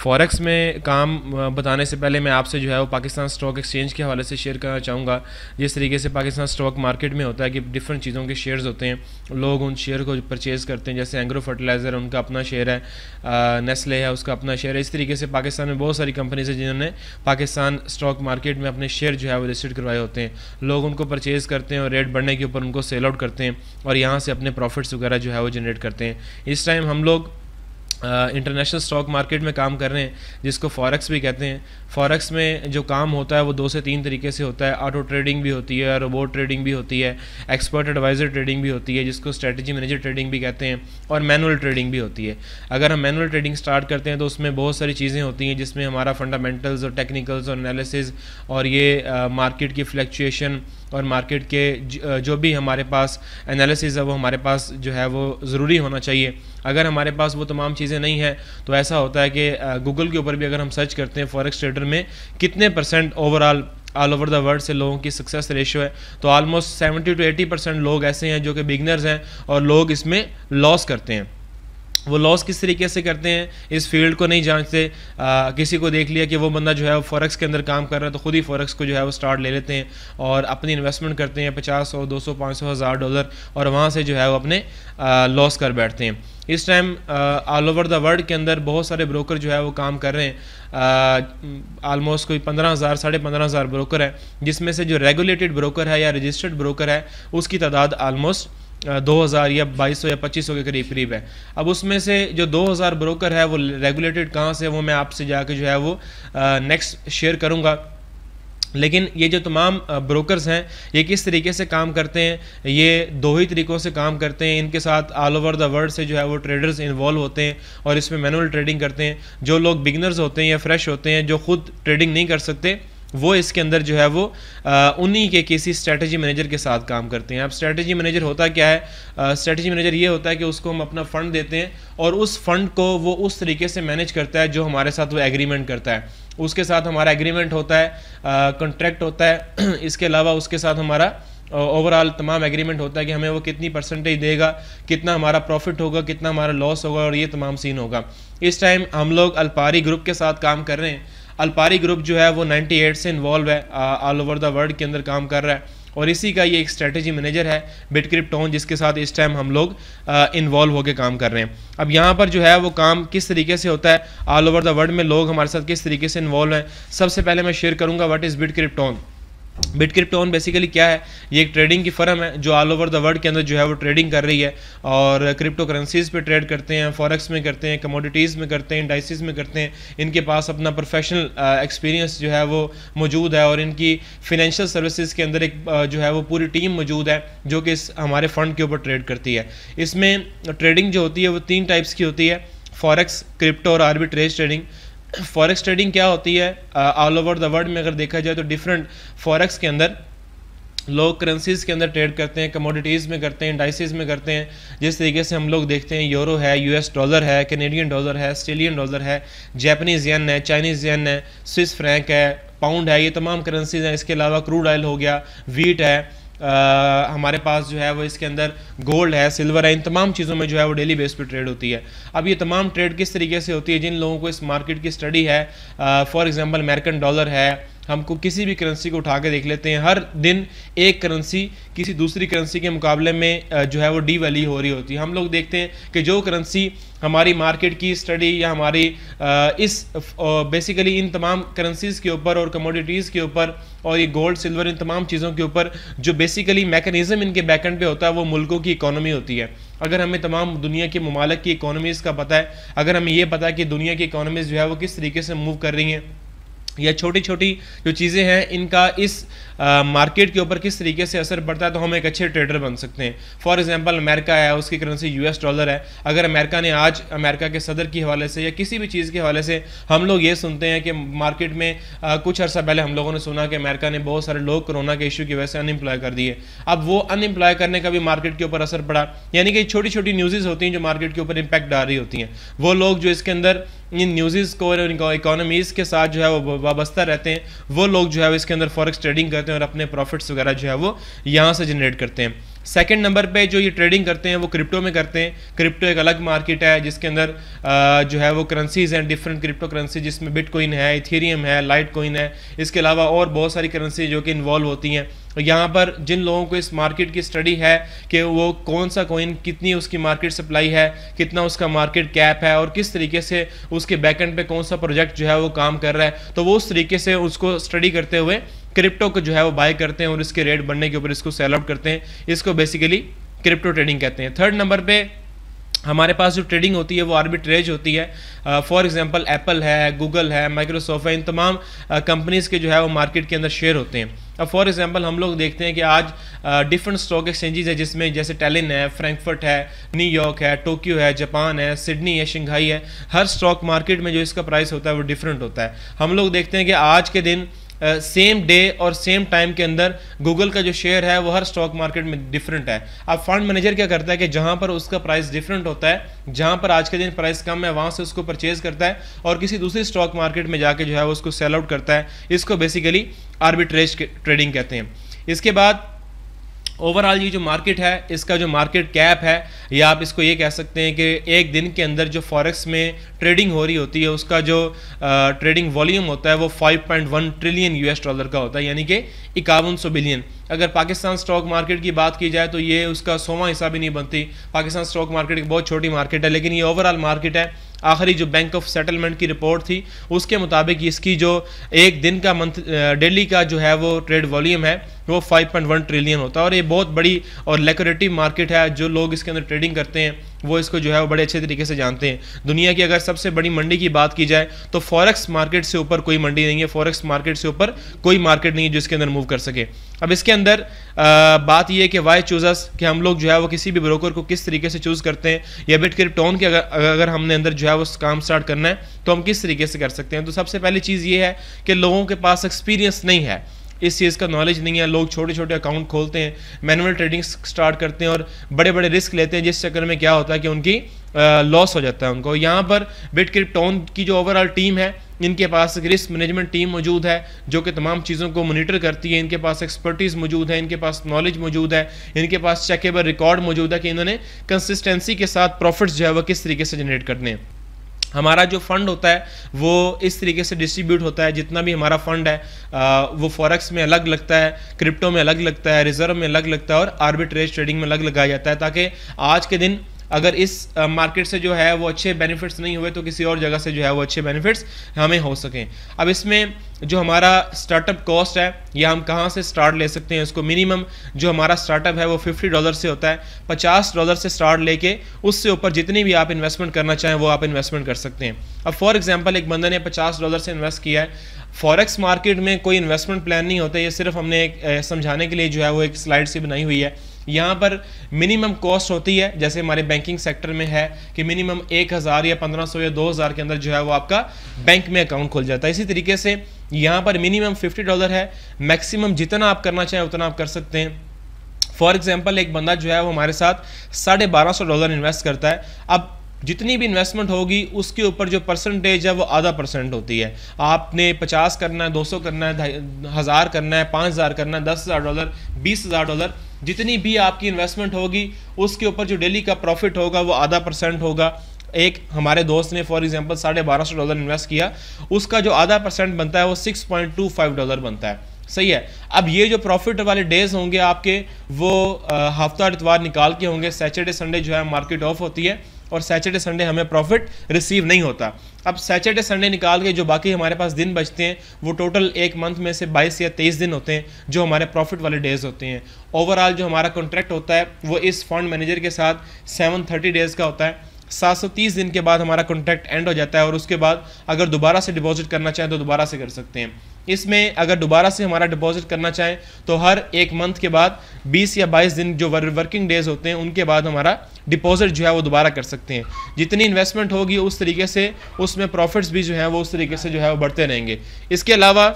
forex में काम बताने से पहले मैं आपसे जो है वो पाकिस्तान स्टॉक एक्सचेंज के हवाले से शेयर करना चाहूँगा जिस तरीके से पाकिस्तान स्टॉक मार्केट में होता है कि डिफरेंट चीज़ों के शेयर्स होते हैं लोग उन शेयर को परचेज़ करते हैं जैसे एंग्रो फर्टिलाइज़र उनका अपना शेयर है नेस्ले है उसका अपना शेयर है इस तरीके से पाकिस्तान में बहुत सारी कंपनीज है जिन्होंने पाकिस्तान स्टॉक मार्केट में अपने शेयर जो है वो रजिस्टर्ड करवाए होते हैं लोग उनको परचेज़ करते हैं और रेट बढ़ने के ऊपर उनको सेल आउट करते हैं और यहाँ से अपने प्रॉफिट्स वगैरह जो है वो जनरेट करते हैं इस टाइम हम लोग इंटरनेशनल स्टॉक मार्केट में काम कर रहे हैं जिसको फॉरेक्स भी कहते हैं फॉरेक्स में जो काम होता है वो दो से तीन तरीके से होता है ऑटो ट्रेडिंग भी होती है रोबोट ट्रेडिंग भी होती है एक्सपर्ट एडवाइज़र ट्रेडिंग भी होती है जिसको स्ट्रेटजी मैनेजर ट्रेडिंग भी कहते हैं और मैनुअल ट्रेडिंग भी होती है अगर हम मैनुअल ट्रेडिंग स्टार्ट करते हैं तो उसमें बहुत सारी चीज़ें होती हैं जिसमें हमारा फंडामेंटल्स और टेक्निकल्स और एनालिसिस और ये मार्केट की फ्लैक्चुएशन और मार्केट के जो भी हमारे पास एनालिसिस है वो हमारे पास जो है वो ज़रूरी होना चाहिए अगर हमारे पास वो तमाम चीज़ें नहीं हैं तो ऐसा होता है कि गूगल के ऊपर भी अगर हम सर्च करते हैं फॉरेक्स ट्रेडर में कितने percent overall all over the world से लोगों की सक्सेस रेशियो है तो almost seventy two eighty percent लोग ऐसे हैं जो कि बिगनर्स हैं और लोग इसमें लॉस करते हैं वो लॉस किस तरीके से करते हैं इस फील्ड को नहीं जांचते किसी को देख लिया कि वो बंदा जो है वो फॉरेक्स के अंदर काम कर रहा है तो खुद ही फॉरेक्स को जो है वो स्टार्ट ले लेते हैं और अपनी इन्वेस्टमेंट करते हैं पचास सौ दो सौ पाँच सौ हज़ार डॉलर और वहाँ से जो है वो अपने लॉस कर बैठते हैं इस time all over the world के अंदर बहुत सारे ब्रोकर जो है वो काम कर रहे हैं आलमोस्ट कोई पंद्रह हज़ार साढ़े पंद्रह हज़ार ब्रोकर है जिसमें से जो रेगुलेटेड ब्रोकर है या रजिस्टर्ड ब्रोकर है उसकी तादाद आलमोस्ट दो हज़ार या बाईस सौ या पच्चीस सौ के करीब करीब है अब उसमें से जो दो हज़ार ब्रोकर है वो रेगुलेटेड कहाँ से वो मैं आपसे जाके जो है वो नेक्स्ट शेयर करूँगा लेकिन ये जो तमाम ब्रोकर्स हैं ये किस तरीके से काम करते हैं ये दो ही तरीक़ों से काम करते हैं इनके साथ ऑल ओवर द वर्ल्ड से जो है वो ट्रेडर्स इन्वॉल्व होते हैं और इसमें मैनुअल ट्रेडिंग करते हैं जो लोग बिगनर्स होते हैं या फ्रेश होते हैं जो खुद ट्रेडिंग नहीं कर सकते वो इसके अंदर जो है वो उन्हीं के किसी स्ट्रेटजी मैनेजर के साथ काम करते हैं अब स्ट्रेटजी मैनेजर होता क्या है स्ट्रेटजी मैनेजर ये होता है कि उसको हम अपना फ़ंड देते हैं और उस फंड को वो उस तरीके से मैनेज करता है जो हमारे साथ वो एग्रीमेंट करता है उसके साथ हमारा एग्रीमेंट होता है कॉन्ट्रैक्ट होता है इसके अलावा उसके साथ हमारा ओवरऑल तमाम एग्रीमेंट होता है कि हमें वो कितनी परसेंटेज देगा कितना हमारा प्रॉफिट होगा कितना हमारा लॉस होगा और ये तमाम सीन होगा इस टाइम हम लोग अल्पारी ग्रुप के साथ काम कर रहे हैं अल्पारी ग्रुप जो है वो 98 से इन्वॉल्व है ऑल ओवर द वर्ल्ड के अंदर काम कर रहा है और इसी का ये एक स्ट्रेटजी मैनेजर है बिटक्रिप्टोन जिसके साथ इस टाइम हम लोग इन्वॉल्व होकर काम कर रहे हैं अब यहाँ पर जो है वो काम किस तरीके से होता है ऑल ओवर द वर्ल्ड में लोग हमारे साथ किस तरीके से इन्वॉल्व हैं सबसे पहले मैं शेयर करूँगा वट इज़ बिट क्रिप्टोन बिट ऑन बेसिकली क्या है ये एक ट्रेडिंग की फर्म है जो ऑल ओवर द वर्ल्ड के अंदर जो है वो ट्रेडिंग कर रही है और क्रिप्टो करेंसीज़ पे ट्रेड करते हैं फॉरेक्स में करते हैं कमोडिटीज़ में करते हैं डाइसिस में करते हैं इनके पास अपना प्रोफेशनल एक्सपीरियंस जो है वो मौजूद है और इनकी फिनेंशियल सर्विसज़ के अंदर एक जो है वो पूरी टीम मौजूद है जो कि इस हमारे फंड के ऊपर ट्रेड करती है इसमें ट्रेडिंग जो होती है वो तीन टाइप्स की होती है फॉरेक्स क्रिप्टो और आर्बिट्रेज ट्रेडिंग फॉरेक्स ट्रेडिंग क्या होती है ऑल ओवर द वर्ल्ड में अगर देखा जाए तो डिफरेंट फॉरेक्स के अंदर लोग करेंसीज़ के अंदर ट्रेड करते हैं कमोडिटीज़ में करते हैं डाइसिस में करते हैं जिस तरीके से हम लोग देखते हैं यूरो है यूएस डॉलर है कैनेडियन डॉलर है ऑस्ट्रेलियन डॉलर है जैपनीज़ येन है चाइनीज़ येन है स्विस फ्रैंक है पाउंड है ये तमाम करेंसीज़ हैं इसके अलावा क्रूड ऑयल हो गया वीट है आ, हमारे पास जो है वो इसके अंदर गोल्ड है सिल्वर है इन तमाम चीज़ों में जो है वो डेली बेस पे ट्रेड होती है अब ये तमाम ट्रेड किस तरीके से होती है जिन लोगों को इस मार्केट की स्टडी है फॉर एग्ज़ाम्पल अमेरिकन डॉलर है हमको किसी भी करेंसी को उठा के देख लेते हैं हर दिन एक करेंसी किसी दूसरी करेंसी के मुकाबले में जो है वो डी वैली हो रही होती है हम लोग देखते हैं कि जो करेंसी हमारी मार्केट की स्टडी या हमारी इस बेसिकली इन तमाम करेंसीज़ के ऊपर और कमोडिटीज़ के ऊपर और ये गोल्ड सिल्वर इन तमाम चीज़ों के ऊपर जो बेसिकली मैकेनिज़्म इनके बैकेंड पे होता है वो मुल्कों की इकोनॉमी होती है अगर हमें तमाम दुनिया के ममालक की इकोनॉमीज़ का पता है अगर हमें ये पता है कि दुनिया की इकोनॉमीज़ जो है वो किस तरीके से मूव कर रही हैं या छोटी छोटी जो चीज़ें हैं इनका इस आ, मार्केट के ऊपर किस तरीके से असर पड़ता है तो हम एक अच्छे ट्रेडर बन सकते हैं फॉर एग्जांपल अमेरिका है उसकी करेंसी यूएस डॉलर है अगर अमेरिका ने आज अमेरिका के सदर के हवाले से या किसी भी चीज़ के हवाले से हम लोग ये सुनते हैं कि मार्केट में आ, कुछ अर्सा पहले हम लोगों ने सुना कि अमेरिका ने बहुत सारे लोग कोरोना के इशू की वजह से अनएम्प्लॉय कर दिए अब वो अनएम्प्लॉय करने का भी मार्केट के ऊपर असर पड़ा यानी कि छोटी छोटी न्यूज़ होती हैं जो मार्केट के ऊपर इम्पैक्ट डाल रही होती हैं वो लोग जो इसके अंदर इन न्यूज़ को और इकोनॉमीज़ के साथ जो है वो वाबस्ता रहते हैं वो लोग जो है इसके अंदर फॉरेक्स ट्रेडिंग करते हैं और अपने प्रॉफिट्स वगैरह जो है वो यहाँ से जनरेट करते हैं सेकेंड नंबर पे जो ये ट्रेडिंग करते हैं वो क्रिप्टो में करते हैं क्रिप्टो एक अलग मार्केट है जिसके अंदर जो है वो करेंसीज हैं डिफरेंट क्रिप्टो करेंसी जिसमें बिटकॉइन है इथेरियम है लाइट कॉइन है इसके अलावा और बहुत सारी करेंसी जो कि इन्वॉल्व होती हैं यहाँ पर जिन लोगों को इस मार्केट की स्टडी है कि वो कौन सा कोइन कितनी उसकी मार्केट सप्लाई है कितना उसका मार्केट कैप है और किस तरीके से उसके बैकेंड पे कौन सा प्रोजेक्ट जो है वो काम कर रहा है तो वो उस तरीके से उसको स्टडी करते हुए क्रिप्टो को जो है वो बाय करते हैं और इसके रेट बढ़ने के ऊपर इसको सेल आउट करते हैं इसको बेसिकली क्रिप्टो ट्रेडिंग कहते हैं थर्ड नंबर पर हमारे पास जो ट्रेडिंग होती है वो आर्बिट्रेज होती है फॉर एग्जांपल एप्पल है गूगल है माइक्रोसॉफ्ट है इन तमाम कंपनीज़ uh, के जो है वो मार्केट के अंदर शेयर होते हैं अब फॉर एग्जांपल हम लोग देखते हैं कि आज डिफरेंट स्टॉक एक्सचेंजेस है जिसमें जैसे टेलिन है फ्रैंकफर्ट है न्यूयॉर्क है टोक्यो है जापान है सिडनी है शंघाई है हर स्टॉक मार्केट में जो इसका प्राइस होता है वो डिफरेंट होता है हम लोग देखते हैं कि आज के दिन सेम डे और सेम टाइम के अंदर गूगल का जो शेयर है वो हर स्टॉक मार्केट में डिफरेंट है अब फंड मैनेजर क्या करता है कि जहाँ पर उसका प्राइस डिफरेंट होता है जहाँ पर आज के दिन प्राइस कम है वहाँ से उसको परचेज करता है और किसी दूसरी स्टॉक मार्केट में जाके जो है वो उसको सेल आउट करता है इसको बेसिकली आर्बिट्रेज ट्रेडिंग कहते हैं इसके बाद ओवरऑल ये जो मार्केट है इसका जो मार्केट कैप है या आप इसको ये कह सकते हैं कि एक दिन के अंदर जो फॉरेक्स में ट्रेडिंग हो रही होती है उसका जो ट्रेडिंग वॉल्यूम होता है वो 5.1 ट्रिलियन यूएस डॉलर का होता है यानी कि इक्यावन बिलियन अगर पाकिस्तान स्टॉक मार्केट की बात की जाए तो ये उसका सोवा हिस्सा भी नहीं बनती पाकिस्तान स्टॉक मार्केट एक बहुत छोटी मार्केट है लेकिन ये ओवरऑल मार्केट है आखिरी जो बैंक ऑफ सेटलमेंट की रिपोर्ट थी उसके मुताबिक इसकी जो एक दिन का मंथ डेली का जो है वो ट्रेड वॉल्यूम है वो 5.1 ट्रिलियन होता है और ये बहुत बड़ी और लेकोरेटिव मार्केट है जो लोग इसके अंदर ट्रेडिंग करते हैं वो इसको जो है वो बड़े अच्छे तरीके से जानते हैं दुनिया की अगर सबसे बड़ी मंडी की बात की जाए तो फॉरेक्स मार्केट से ऊपर कोई मंडी नहीं है फॉरेक्स मार्केट से ऊपर कोई मार्केट नहीं है जो इसके अंदर मूव कर सके अब इसके अंदर आ, बात यह है कि वाई चूजर्स कि हम लोग जो है वो किसी भी ब्रोकर को किस तरीके से चूज़ करते हैं या बिट क्रिप्टोन के अगर अगर हमने अंदर जो है वो काम स्टार्ट करना है तो हम किस तरीके से कर सकते हैं तो सबसे पहली चीज़ ये है कि लोगों के पास एक्सपीरियंस नहीं है इस चीज़ का नॉलेज नहीं है लोग छोटे छोटे अकाउंट खोलते हैं मैनुअल ट्रेडिंग स्टार्ट करते हैं और बड़े बड़े रिस्क लेते हैं जिस चक्कर में क्या होता है कि उनकी लॉस हो जाता है उनको यहाँ पर बिट क्रिप्टॉन की जो ओवरऑल टीम है इनके पास एक रिस्क मैनेजमेंट टीम मौजूद है जो कि तमाम चीज़ों को मोनिटर करती है इनके पास एक्सपर्टीज़ मौजूद है इनके पास नॉलेज मौजूद है इनके पास चेकेबल रिकॉर्ड मौजूद है कि इन्होंने कंसिस्टेंसी के साथ प्रॉफिट्स जो है वह किस तरीके से जनरेट करने हैं हमारा जो फंड होता है वो इस तरीके से डिस्ट्रीब्यूट होता है जितना भी हमारा फंड है आ, वो फॉरेक्स में अलग लगता है क्रिप्टो में अलग लगता है रिजर्व में अलग लगता है और आर्बिट्रेज ट्रेडिंग में अलग लगाया जाता है ताकि आज के दिन अगर इस मार्केट से जो है वो अच्छे बेनिफिट्स नहीं हुए तो किसी और जगह से जो है वो अच्छे बेनिफिट्स हमें हो सकें अब इसमें जो हमारा स्टार्टअप कॉस्ट है या हम कहाँ से स्टार्ट ले सकते हैं उसको मिनिमम जो हमारा स्टार्टअप है वो फिफ्टी डॉलर से होता है पचास डॉलर से स्टार्ट लेके उससे ऊपर जितनी भी आप इन्वेस्टमेंट करना चाहें वो आप इन्वेस्टमेंट कर सकते हैं अब फॉर एग्जांपल एक बंदा ने पचास डॉलर से इन्वेस्ट किया है फॉरेक्स मार्केट में कोई इन्वेस्टमेंट प्लान नहीं होता ये सिर्फ हमने एक समझाने के लिए जो है वो एक स्लाइड सी बनाई हुई है यहाँ पर मिनिमम कॉस्ट होती है जैसे हमारे बैंकिंग सेक्टर में है कि मिनिमम एक हज़ार या पंद्रह सौ या दो हज़ार के अंदर जो है वो आपका बैंक में अकाउंट खुल जाता है इसी तरीके से यहाँ पर मिनिमम फिफ्टी डॉलर है मैक्सिमम जितना आप करना चाहें उतना आप कर सकते हैं फॉर एग्जाम्पल एक बंदा जो है वो हमारे साथ साढ़े बारह सौ डॉलर इन्वेस्ट करता है अब जितनी भी इन्वेस्टमेंट होगी उसके ऊपर जो परसेंटेज है वो आधा परसेंट होती है आपने पचास करना है दो सौ करना है हज़ार करना है पाँच हज़ार करना है दस हज़ार डॉलर बीस हज़ार डॉलर जितनी भी आपकी इन्वेस्टमेंट होगी उसके ऊपर जो डेली का प्रॉफिट होगा वो आधा परसेंट होगा एक हमारे दोस्त ने फॉर एग्जांपल साढ़े बारह सौ डॉलर इन्वेस्ट किया उसका जो आधा परसेंट बनता है वो six point two five dollar बनता है सही है अब ये जो प्रॉफिट वाले डेज होंगे आपके वो हफ्ता इतवार निकाल के होंगे सैटरडे संडे जो है मार्केट ऑफ होती है और सैटरडे संडे हमें प्रॉफिट रिसीव नहीं होता अब सैटरडे संडे निकाल के जो बाकी हमारे पास दिन बचते हैं वो टोटल एक मंथ में से 22 या 23 दिन होते हैं जो हमारे प्रॉफिट वाले डेज होते हैं ओवरऑल जो हमारा कॉन्ट्रैक्ट होता है वो इस फंड मैनेजर के साथ सेवन थर्टी डेज़ का होता है सात दिन के बाद हमारा कॉन्ट्रैक्ट एंड हो जाता है और उसके बाद अगर दोबारा से डिपॉजिट करना चाहें तो दोबारा से कर सकते हैं इसमें अगर दोबारा से हमारा डिपॉजिट करना चाहें तो हर एक मंथ के बाद 20 या 22 दिन जो वर्किंग डेज होते हैं उनके बाद हमारा डिपॉजिट जो है वो दोबारा कर सकते हैं जितनी इन्वेस्टमेंट होगी उस तरीके से उसमें प्रॉफिट्स भी जो है वो उस तरीके से जो है वो बढ़ते रहेंगे इसके अलावा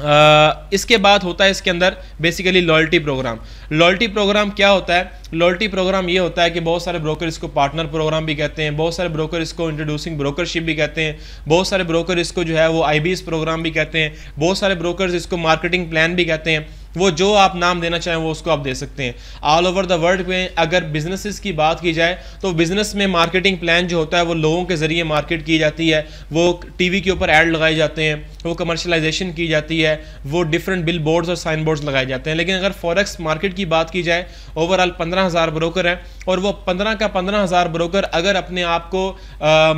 इसके बाद होता है इसके अंदर basically loyalty program loyalty program क्या होता है लॉयल्टी प्रोग्राम ये होता है कि बहुत सारे ब्रोकर इसको पार्टनर प्रोग्राम भी कहते हैं बहुत सारे ब्रोकर इसको इंट्रोड्यूसिंग ब्रोकरशिप भी कहते हैं बहुत सारे ब्रोकर इसको जो है वो आई प्रोग्राम भी कहते हैं बहुत सारे ब्रोकर इसको मार्केटिंग प्लान भी कहते हैं वो जो आप नाम देना चाहें वो उसको आप दे सकते हैं ऑल ओवर द वर्ल्ड में अगर बिजनेसेस की बात की जाए तो बिजनेस में मार्केटिंग प्लान जो होता है वो लोगों के ज़रिए मार्केट की जाती है वो टीवी के ऊपर ऐड लगाए जाते हैं वो कमर्शलाइजेशन की जाती है वो डिफरेंट बिल बोर्ड्स और साइन बोर्ड्स लगाए जाते हैं लेकिन अगर फॉरेक्स मार्केट की बात की जाए ओवरऑल पंद्रह हज़ार ब्रोकर हैं और वो पंद्रह का पंद्रह हज़ार ब्रोकर अगर अपने आप को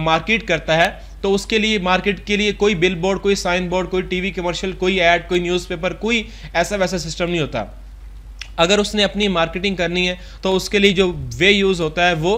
मार्केट करता है तो उसके लिए मार्केट के लिए कोई बिल बोर्ड कोई साइन बोर्ड कोई टी वी कमर्शल कोई ऐड कोई न्यूज़पेपर कोई ऐसा वैसा सिस्टम नहीं होता अगर उसने अपनी मार्केटिंग करनी है तो उसके लिए जो वे यूज़ होता है वो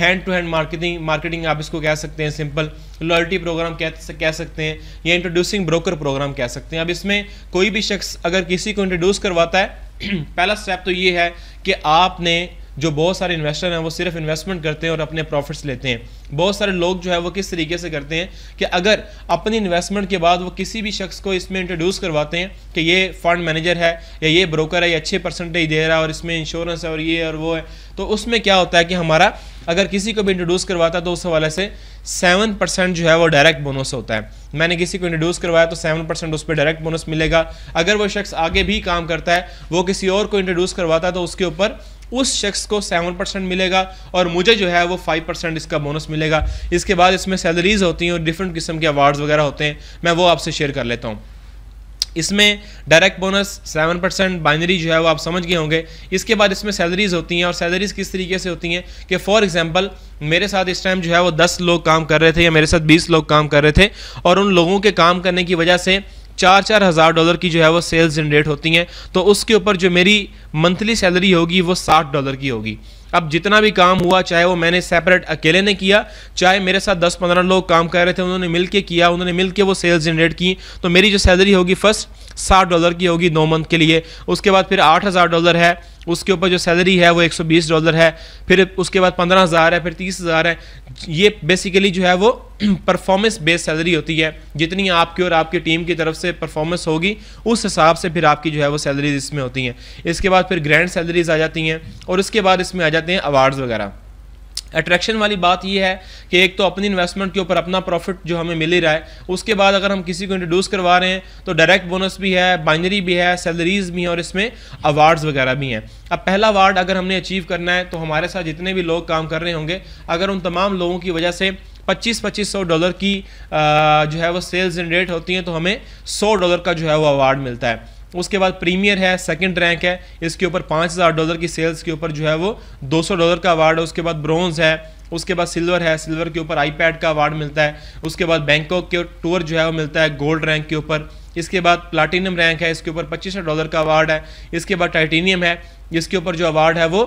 hand to hand marketing marketing आप इसको कह सकते हैं सिंपल लॉयल्टी प्रोग्राम कह कह सकते हैं या इंट्रोड्यूसिंग ब्रोकर प्रोग्राम कह सकते हैं अब इसमें कोई भी शख्स अगर किसी को इंट्रोड्यूस करवाता है पहला स्टेप तो ये है कि आपने जो बहुत सारे इन्वेस्टर हैं वो सिर्फ इन्वेस्टमेंट करते हैं और अपने प्रॉफिट्स लेते हैं बहुत सारे लोग जो है वो किस तरीके से करते हैं कि अगर अपनी इन्वेस्टमेंट के बाद वो किसी भी शख्स को इसमें इंट्रोड्यूस करवाते हैं कि ये फंड मैनेजर है या ये ब्रोकर है ये अच्छे परसेंटेज दे रहा है और इसमें इंश्योरेंस है और ये और वो है तो उसमें क्या होता है कि हमारा अगर किसी को भी इंट्रोड्यूस करवाता है तो उस हवाले से सेवन परसेंट जो है वो डायरेक्ट बोनस होता है मैंने किसी को इंट्रोड्यूस करवाया तो सेवन परसेंट उस पर डायरेक्ट बोनस मिलेगा अगर वो शख्स आगे भी काम करता है वो किसी और को इंट्रोड्यूस करवाता है तो उसके ऊपर उस शख्स को सेवन परसेंट मिलेगा और मुझे जो है वो फाइव परसेंट इसका बोनस मिलेगा इसके बाद इसमें सैलरीज होती हैं और डिफरेंट किस्म के अवार्ड्स वगैरह होते हैं मैं वो आपसे शेयर कर लेता हूँ इसमें direct bonus seven percent binary जो है वो आप समझ गए होंगे इसके बाद इसमें सैलरीज होती हैं और सैलरीज किस तरीके से होती हैं कि फॉर एग्जांपल मेरे साथ इस टाइम जो है वो दस लोग काम कर रहे थे या मेरे साथ बीस लोग काम कर रहे थे और उन लोगों के काम करने की वजह से चार चार हज़ार डॉलर की जो है वो सेल्स जनरेट होती हैं तो उसके ऊपर जो मेरी मंथली सैलरी होगी वो साठ डॉलर की होगी अब जितना भी काम हुआ चाहे वो मैंने सेपरेट अकेले ने किया चाहे मेरे साथ 10-15 लोग काम कर रहे थे उन्होंने मिल के किया उन्होंने मिल वो सेल्स जनरेट की तो मेरी जो सैलरी होगी फर्स्ट साठ डॉलर की होगी नौ मंथ के लिए उसके बाद फिर आठ हज़ार डॉलर है उसके ऊपर जो सैलरी है वो 120 डॉलर है फिर उसके बाद 15,000 है फिर 30,000 है ये बेसिकली जो है वो परफॉर्मेंस बेस्ड सैलरी होती है जितनी आपकी और आपकी टीम की तरफ से परफॉर्मेंस होगी उस हिसाब से फिर आपकी जो है वो सैलरीज इसमें होती हैं इसके बाद फिर ग्रैंड सैलरीज आ जाती हैं और उसके बाद इसमें आ जाते हैं अवार्ड्स वगैरह अट्रैक्शन वाली बात यह है कि एक तो अपनी इन्वेस्टमेंट के ऊपर अपना प्रॉफिट जो हमें मिल ही रहा है उसके बाद अगर हम किसी को इंट्रोड्यूस करवा रहे हैं तो डायरेक्ट बोनस भी है बाइनरी भी है सैलरीज भी हैं और इसमें अवार्ड्स वगैरह भी हैं अब पहला अवार्ड अगर हमने अचीव करना है तो हमारे साथ जितने भी लोग काम कर रहे होंगे अगर उन तमाम लोगों की वजह से पच्चीस पच्चीस सौ डॉलर की जो है वो सेल्स जनरेट होती हैं तो हमें सौ डॉलर का जो है वो अवार्ड मिलता है उसके बाद प्रीमियर है सेकंड रैंक है इसके ऊपर पाँच हज़ार डॉलर की सेल्स के ऊपर जो है वो 200 डॉलर का अवार्ड है उसके बाद ब्रॉन्ज है उसके बाद सिल्वर है सिल्वर के ऊपर आईपैड का अवार्ड मिलता है उसके बाद बैंकॉक के टूर जो है वो मिलता है गोल्ड रैंक के ऊपर इसके बाद प्लाटिनम रैंक है इसके ऊपर पच्चीस डॉलर का अवार्ड है इसके बाद टाइटेनियम है इसके ऊपर जो अवार्ड है वो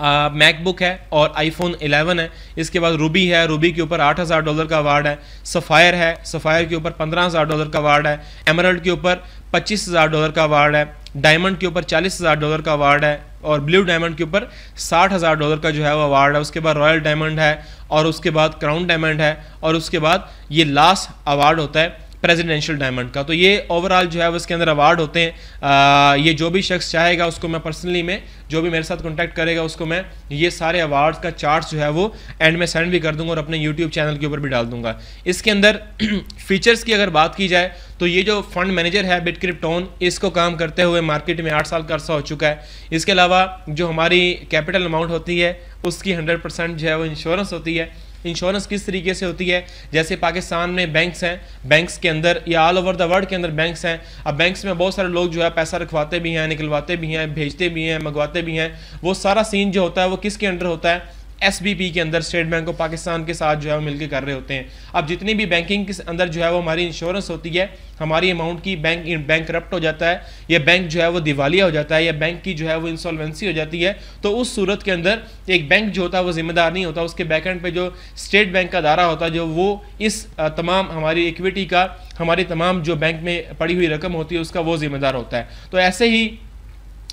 मैकबुक है और आईफोन 11 है इसके बाद रूबी है रूबी के ऊपर 8000 डॉलर का अवार्ड है सफ़ायर है सफ़ायर के ऊपर 15000 डॉलर का अवार्ड है एमरल्ड के ऊपर 25000 डॉलर का अवार्ड है डायमंड के ऊपर 40000 डॉलर का अवार्ड है और ब्लू डायमंड के ऊपर 60000 डॉलर का जो है वो अवार्ड है उसके बाद रॉयल डायमंड है और उसके बाद क्राउन डायमंड है और उसके बाद ये लास्ट अवार्ड होता है प्रेजिडेंशियल डायमंड का तो ये ओवरऑल जो है उसके अंदर अवार्ड होते हैं आ, ये जो भी शख्स चाहेगा उसको मैं पर्सनली में जो भी मेरे साथ कॉन्टैक्ट करेगा उसको मैं ये सारे अवार्ड का चार्ट जो है वो एंड में सेंड भी कर दूंगा और अपने यूट्यूब चैनल के ऊपर भी डाल दूंगा इसके अंदर फीचर्स की अगर बात की जाए तो ये जो फंड मैनेजर है बिटक्रिप्टोन इसको काम करते हुए मार्केट में आठ साल का अर्सा हो चुका है इसके अलावा जो हमारी कैपिटल अमाउंट होती है उसकी हंड्रेड परसेंट जो है वो इंश्योरेंस होती है इंश्योरेंस किस तरीके से होती है जैसे पाकिस्तान में बैंक्स हैं बैंक्स के अंदर या ऑल ओवर द वर्ल्ड के अंदर बैंक्स हैं अब बैंक्स में बहुत सारे लोग जो है पैसा रखवाते भी हैं निकलवाते भी हैं भेजते भी हैं मंगवाते भी हैं वो सारा सीन जो होता है वो किसके अंडर होता है एस के अंदर स्टेट बैंक ऑफ पाकिस्तान के साथ जो है वो मिलकर कर रहे होते हैं अब जितनी भी बैंकिंग के अंदर जो है वो हमारी इंश्योरेंस होती है हमारी अमाउंट की बैंक बैंक करप्ट हो जाता है या बैंक जो है वो दिवालिया हो जाता है या बैंक की जो है वो इंसॉल्वेंसी हो जाती है तो उस सूरत के अंदर एक बैंक जो होता है वो जिम्मेदार नहीं होता उसके बैकेंड पे जो स्टेट बैंक का दायरा होता है जो वो इस तमाम हमारी इक्विटी का हमारी तमाम जो बैंक में पड़ी हुई रकम होती है उसका वो जिम्मेदार होता है तो ऐसे ही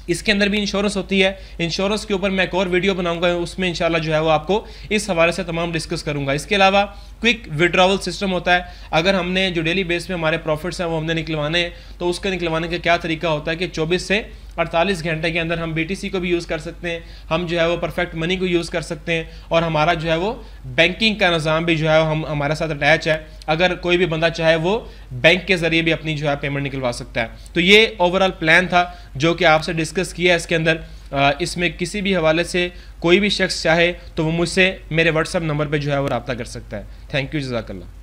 इसके अंदर भी इंश्योरेंस होती है इंश्योरेंस के ऊपर मैं एक और वीडियो बनाऊंगा उसमें इंशाल्लाह जो है वो आपको इस हवाले से तमाम डिस्कस करूंगा इसके अलावा क्विक विड्रावल सिस्टम होता है अगर हमने जो डेली बेस पे हमारे प्रॉफिट्स हैं वो हमने निकलवाने हैं तो उसके निकलवाने का क्या तरीका होता है कि चौबीस से अड़तालीस घंटे के अंदर हम बी को भी यूज़ कर सकते हैं हम जो है वो परफेक्ट मनी को यूज़ कर सकते हैं और हमारा जो है वो बैंकिंग का निज़ाम भी जो है हम हमारे साथ अटैच है अगर कोई भी बंदा चाहे वो बैंक के ज़रिए भी अपनी जो है पेमेंट निकलवा सकता है तो ये ओवरऑल प्लान था जो कि आपसे डिस्कस किया है इसके अंदर इसमें किसी भी हवाले से कोई भी शख्स चाहे तो वो मुझसे मेरे व्हाट्सअप नंबर पर जो है वो रबता कर सकता है थैंक यू जजाकल्ला